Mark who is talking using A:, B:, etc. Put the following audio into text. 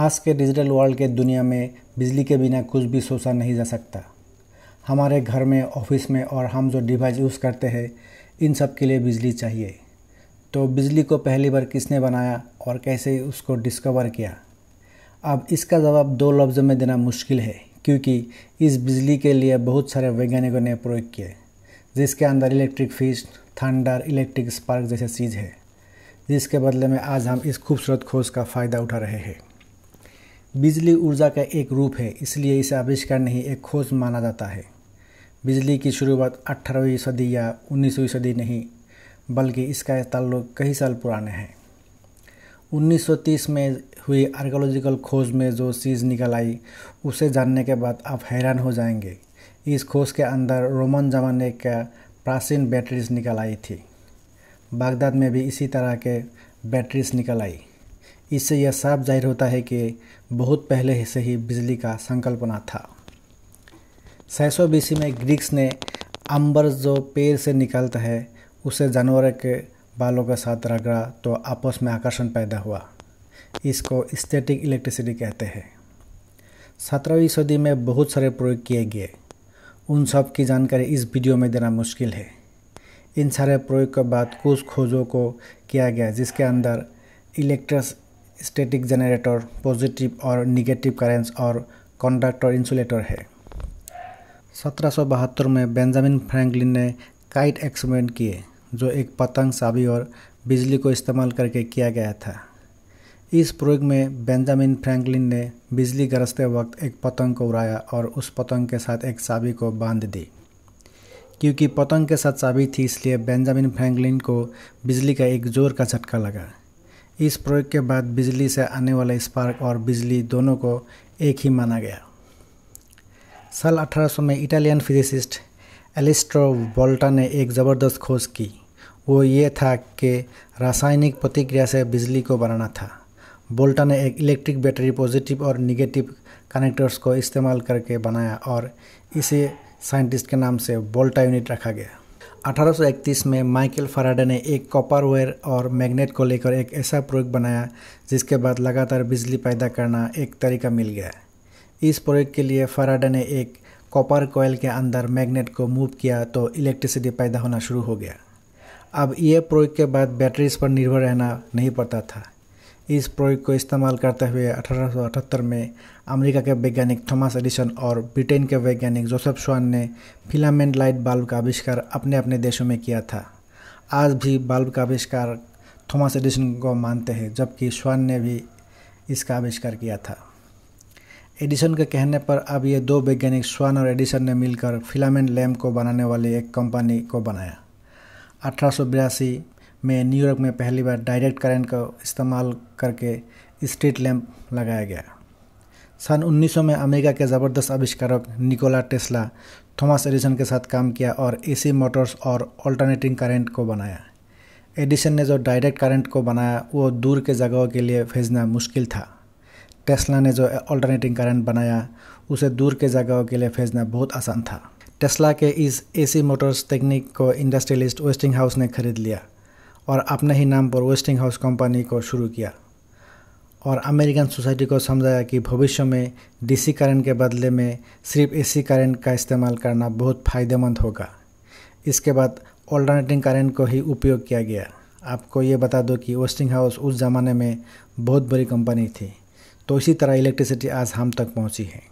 A: आज के digital world के दुनिया में बिजली के बिना कुछ भी सोचा नहीं जा सकता हमारे घर में ऑफिस में और हम जो डिवाइस यूज़ करते हैं इन सब के लिए बिजली चाहिए तो बिजली को पहली बार किसने बनाया और कैसे उसको डिस्कवर किया अब इसका जवाब दो लफ्ज़ में देना मुश्किल है क्योंकि इस बिजली के लिए बहुत सारे वैज्ञानिकों ने प्रयोग किए जिसके अंदर electric fish thunder electric spark जैसे चीज़ है जिसके बदले में आज हम इस खूबसूरत खोज का फ़ायदा उठा रहे हैं बिजली ऊर्जा का एक रूप है इसलिए इसे आविष्कार नहीं एक खोज माना जाता है बिजली की शुरुआत अठारहवीं सदी या उन्नीसवीं सदी नहीं बल्कि इसका ताल्लुक कई साल पुराने हैं 1930 में हुई आर्कोलॉजिकल खोज में जो चीज़ निकल आई उसे जानने के बाद आप हैरान हो जाएंगे इस खोज के अंदर रोमन जमाने का प्राचीन बैटरीज निकल आई थी बागदाद में भी इसी तरह के बैटरीज निकल आई इससे यह साफ जाहिर होता है कि बहुत पहले से ही बिजली का संकल्पना था छः सौ बीसी में ग्रीक्स ने अंबर जो पेड़ से निकलता है उसे जानवर के बालों के साथ रगड़ा तो आपस में आकर्षण पैदा हुआ इसको स्टैटिक इलेक्ट्रिसिटी कहते हैं सत्रहवीं सदी में बहुत सारे प्रयोग किए गए उन सब की जानकारी इस वीडियो में देना मुश्किल है इन सारे प्रयोग के बाद कुछ खोजों को किया गया जिसके अंदर इलेक्ट्रस स्टैटिक जनरेटर पॉजिटिव और निगेटिव करेंट्स और कंडक्टर इंसुलेटर है सत्रह में बेंजामिन फ्रैंकलिन ने काइट एक्सपेरिमेंट किए जो एक पतंग साबी और बिजली को इस्तेमाल करके किया गया था इस प्रयोग में बेंजामिन फ्रैंकलिन ने बिजली गरजते वक्त एक पतंग को उड़ाया और उस पतंग के साथ एक चाबी को बांध दी क्योंकि पतंग के साथ चाबी थी इसलिए बेंजामिन फ्रैंकलिन को बिजली का एक जोर का झटका लगा इस प्रयोग के बाद बिजली से आने वाला स्पार्क और बिजली दोनों को एक ही माना गया साल 1800 में इटालियन फिजिसिस्ट एलिस्ट्रो बोल्टा ने एक ज़बरदस्त खोज की वो ये था कि रासायनिक प्रतिक्रिया से बिजली को बनाना था बोल्टा ने एक इलेक्ट्रिक बैटरी पॉजिटिव और निगेटिव कनेक्टर्स को इस्तेमाल करके बनाया और इसे साइंटिस्ट के नाम से बोल्टा यूनिट रखा गया 1831 में माइकल फराडे ने एक कॉपर वेयर और मैग्नेट को लेकर एक ऐसा प्रयोग बनाया जिसके बाद लगातार बिजली पैदा करना एक तरीका मिल गया इस प्रयोग के लिए फराडे ने एक कॉपर कोयल के अंदर मैग्नेट को मूव किया तो इलेक्ट्रिसिटी पैदा होना शुरू हो गया अब यह प्रयोग के बाद बैटरीज पर निर्भर रहना नहीं पड़ता था इस प्रयोग को इस्तेमाल करते हुए 1878 में अमेरिका के वैज्ञानिक थॉमस एडिसन और ब्रिटेन के वैज्ञानिक जोसेफ स्वान ने फिलामेंट लाइट बल्ब का आविष्कार अपने अपने देशों में किया था आज भी बल्ब का आविष्कार थॉमस एडिसन को मानते हैं जबकि स्वान ने भी इसका आविष्कार किया था एडिसन के कहने पर अब ये दो वैज्ञानिक स्वान और एडिसन ने मिलकर फिलामेंट लैम्प को बनाने वाली एक कंपनी को बनाया अठारह में न्यूयॉर्क में पहली बार डायरेक्ट करंट का इस्तेमाल करके स्ट्रीट लैंप लगाया गया सन 1900 में अमेरिका के ज़बरदस्त आविष्कारक निकोला टेस्ला थॉमस एडिसन के साथ काम किया और एसी मोटर्स और अल्टरनेटिंग करंट को बनाया एडिसन ने जो डायरेक्ट करंट को बनाया वो दूर के जगहों के लिए भेजना मुश्किल था टेस्ला ने जो अल्टरनेटिंग करंट बनाया उसे दूर के जगहों के लिए भेजना बहुत आसान था टेस्ला के इस एसी मोटर्स तकनीक को इंडस्ट्रियलिस्ट वेस्टिंग हाउस ने खरीद लिया और अपने ही नाम पर वेस्टिंग हाउस कंपनी को शुरू किया और अमेरिकन सोसाइटी को समझाया कि भविष्य में डीसी करंट के बदले में सिर्फ एसी करंट का इस्तेमाल करना बहुत फ़ायदेमंद होगा इसके बाद ऑल्टरनेटिंग करंट को ही उपयोग किया गया आपको ये बता दो कि वेस्टिंग हाउस उस ज़माने में बहुत बड़ी कंपनी थी तो इसी तरह इलेक्ट्रिसिटी आज हम तक पहुंची है